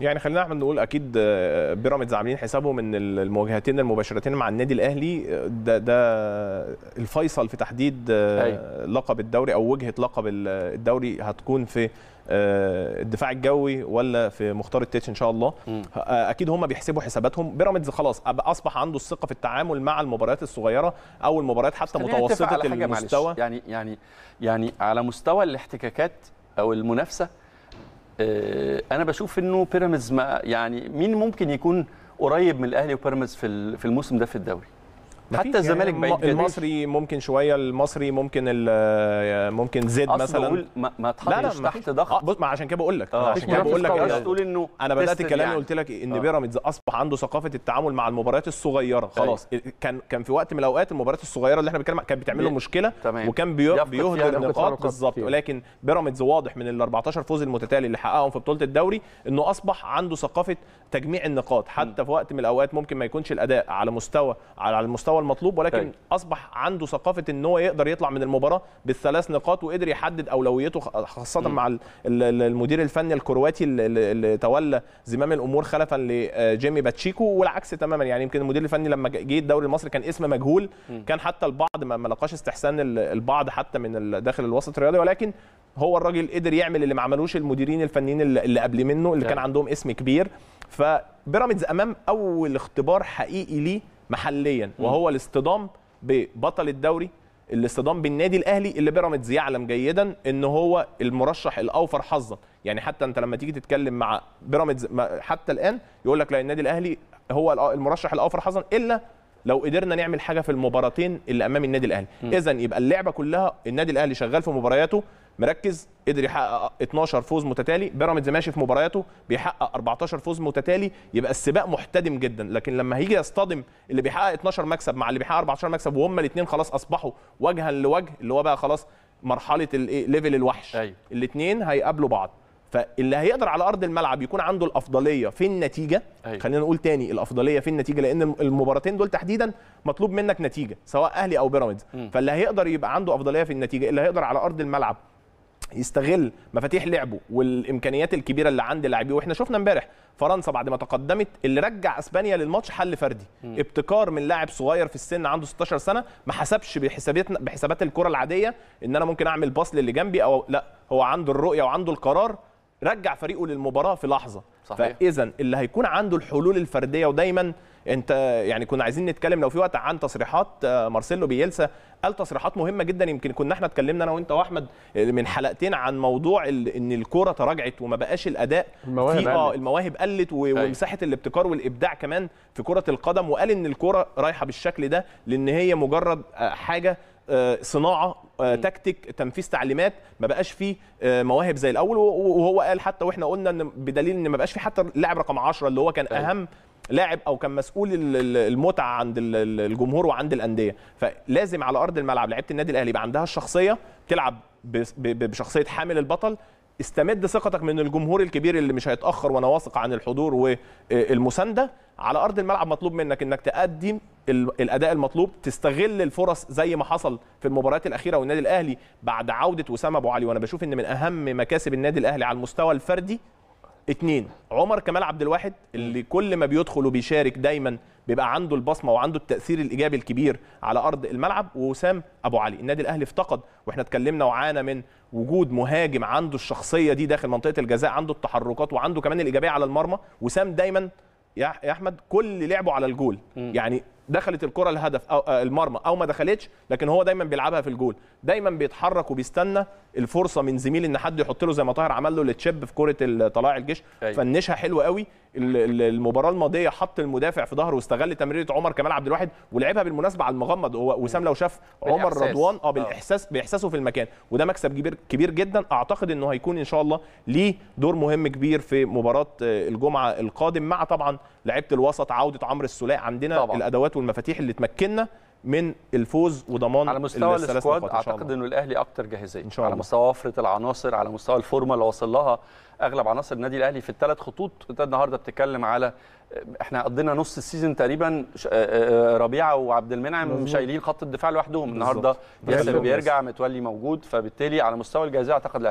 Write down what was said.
يعني خلينا احمد نقول اكيد آه، آه، بيراميدز عاملين حسابهم ان المواجهتين المباشرتين مع النادي الاهلي آه، ده ده الفيصل في تحديد أيوه. لقب الدوري او وجهه لقب الدوري هتكون في الدفاع الجوي ولا في مختار التيتش ان شاء الله م. اكيد هم بيحسبوا حساباتهم بيراميدز خلاص اصبح عنده الثقه في التعامل مع المباريات الصغيره او المباريات حتى متوسطه المستوى يعني يعني يعني على مستوى الاحتكاكات او المنافسه آه، انا بشوف انه بيراميدز يعني مين ممكن يكون قريب من الاهلي وبيراميدز في الموسم ده في الدوري حتى الزمالك يعني المصري ممكن شويه المصري ممكن ممكن زد مثلا بقول ما, ما تحطش تحت ضغط آه، بص ما عشان كده بقول لك آه، عشان كده بقول لك يعني. تقول انه انا بدات كلامي يعني. قلت لك ان آه. بيراميدز اصبح عنده ثقافه التعامل مع المباريات الصغيره أيوه. خلاص كان كان في وقت من الاوقات المباريات الصغيره اللي احنا بنتكلم كانت بتعمل له مشكله وكان بيهدر النقاط بالظبط ولكن بيراميدز واضح من ال 14 فوز المتتالي اللي حققهم في بطوله الدوري انه اصبح عنده ثقافه تجميع النقاط حتى في وقت من الاوقات ممكن ما يكونش الاداء على مستوى على المستوى المطلوب ولكن أي. طيب. اصبح عنده ثقافه ان هو يقدر يطلع من المباراه بالثلاث نقاط وقدر يحدد اولويته خاصه م. مع المدير الفني الكرواتي اللي تولى زمام الامور خلفا لجيمي آه، باتشيكو والعكس تماما يعني يمكن المدير الفني لما جه الدوري المصري كان اسم مجهول م. كان حتى البعض ما لقاش استحسان البعض حتى من داخل الوسط الرياضي ولكن هو الراجل قدر يعمل اللي ما عملوش المديرين الفنيين اللي قبل منه اللي طيب. كان عندهم اسم كبير فبيراميدز امام اول اختبار حقيقي ليه محليا وهو الاصطدام ببطل الدوري الاصطدام بالنادي الاهلي اللي بيراميدز يعلم جيدا ان هو المرشح الاوفر حظا يعني حتى انت لما تيجي تتكلم مع بيراميدز حتى الان يقول لك لا النادي الاهلي هو المرشح الاوفر حظا الا لو قدرنا نعمل حاجه في المباراتين اللي امام النادي الاهلي اذا يبقى اللعبه كلها النادي الاهلي شغال في مبارياته مركز قدر يحقق 12 فوز متتالي بيراميدز ماشي في مبارياته بيحقق 14 فوز متتالي يبقى السباق محتدم جدا لكن لما هيجي يصطدم اللي بيحقق 12 مكسب مع اللي بيحقق 14 مكسب وهم الاثنين خلاص اصبحوا وجها لوجه اللي هو بقى خلاص مرحله ليفل إيه، الوحش أيوة. الاثنين هيقابلوا بعض فاللي هيقدر على ارض الملعب يكون عنده الافضليه في النتيجه أيوة. خلينا نقول تاني الافضليه في النتيجه لان المباراتين دول تحديدا مطلوب منك نتيجه سواء اهلي او بيراميدز فاللي هيقدر يبقى عنده افضليه في النتيجه اللي هيقدر على ارض الملعب يستغل مفاتيح لعبه والامكانيات الكبيره اللي عند لاعبيه واحنا شفنا امبارح فرنسا بعد ما تقدمت اللي رجع اسبانيا للماتش حل فردي م. ابتكار من لاعب صغير في السن عنده 16 سنه ما حسبش بحساباتنا بحسابات الكره العاديه ان انا ممكن اعمل باص للي جنبي او لا هو عنده الرؤيه وعنده القرار رجع فريقه للمباراه في لحظه صحيح فاذا اللي هيكون عنده الحلول الفرديه ودايما انت يعني كنا عايزين نتكلم لو في وقت عن تصريحات آه، مارسيلو بيلسا قال تصريحات مهمه جدا يمكن كنا احنا اتكلمنا انا وانت واحمد آه، من حلقتين عن موضوع ان الكوره تراجعت وما بقاش الاداء المواهب آه، قلت اه المواهب قلت أيوه. ومساحه الابتكار والابداع كمان في كره القدم وقال ان الكوره رايحه بالشكل ده لان هي مجرد حاجه آه، صناعه آه، تكتيك تنفيذ تعليمات ما بقاش فيه آه، مواهب زي الاول وهو قال حتى واحنا قلنا ان بدليل ان ما بقاش فيه حتى اللاعب رقم 10 اللي هو كان طيب. اهم لاعب او كان مسؤول المتعه عند الجمهور وعند الانديه فلازم على ارض الملعب لعيبه النادي الاهلي يبقى عندها الشخصيه تلعب بشخصيه حامل البطل استمد ثقتك من الجمهور الكبير اللي مش هيتاخر وانا واثق عن الحضور والمسانده على ارض الملعب مطلوب منك انك تقدم الاداء المطلوب تستغل الفرص زي ما حصل في المباريات الاخيره والنادي الاهلي بعد عوده وسام ابو علي وانا بشوف ان من اهم مكاسب النادي الاهلي على المستوى الفردي اتنين عمر كمال عبد الواحد اللي كل ما بيدخل وبيشارك دايما بيبقى عنده البصمه وعنده التاثير الايجابي الكبير على ارض الملعب ووسام ابو علي النادي الاهلي افتقد واحنا اتكلمنا وعانى من وجود مهاجم عنده الشخصيه دي داخل منطقه الجزاء عنده التحركات وعنده كمان الايجابيه على المرمى وسام دايما يا احمد كل لعبه على الجول يعني دخلت الكره الهدف او آه، المرمى او ما دخلتش لكن هو دايما بيلعبها في الجول دايما بيتحرك وبيستنى الفرصه من زميل ان حد يحط له زي ما طاهر عمل له التشيب في كره طلائع الجيش أيوة. فنشها حلو قوي المباراه الماضيه حط المدافع في ظهره واستغل تمريره عمر كمال عبد الواحد ولعبها بالمناسبه على المغمض هو وسام لو شاف عمر بالإحساس. رضوان اه, آه. بالاحساس باحساسه في المكان وده مكسب كبير كبير جدا اعتقد انه هيكون ان شاء الله ليه دور مهم كبير في مباراه آه، الجمعه القادم مع طبعا لعيبه الوسط عوده عمرو السلاء عندنا طبعا. الادوات والمفاتيح اللي تمكننا من الفوز وضمان على مستوى السكواد اعتقد انه الاهلي اكتر جاهزيه إن شاء الله. على مستوى وفره العناصر على مستوى الفورمه اللي وصل لها اغلب عناصر النادي الاهلي في الثلاث خطوط انت النهارده بتتكلم على احنا قضينا نص السيزون تقريبا آه، آه، ربيعه وعبد المنعم شايلين خط الدفاع لوحدهم النهارده ياسر بيرجع متولي موجود فبالتالي على مستوى الجاهزيه اعتقد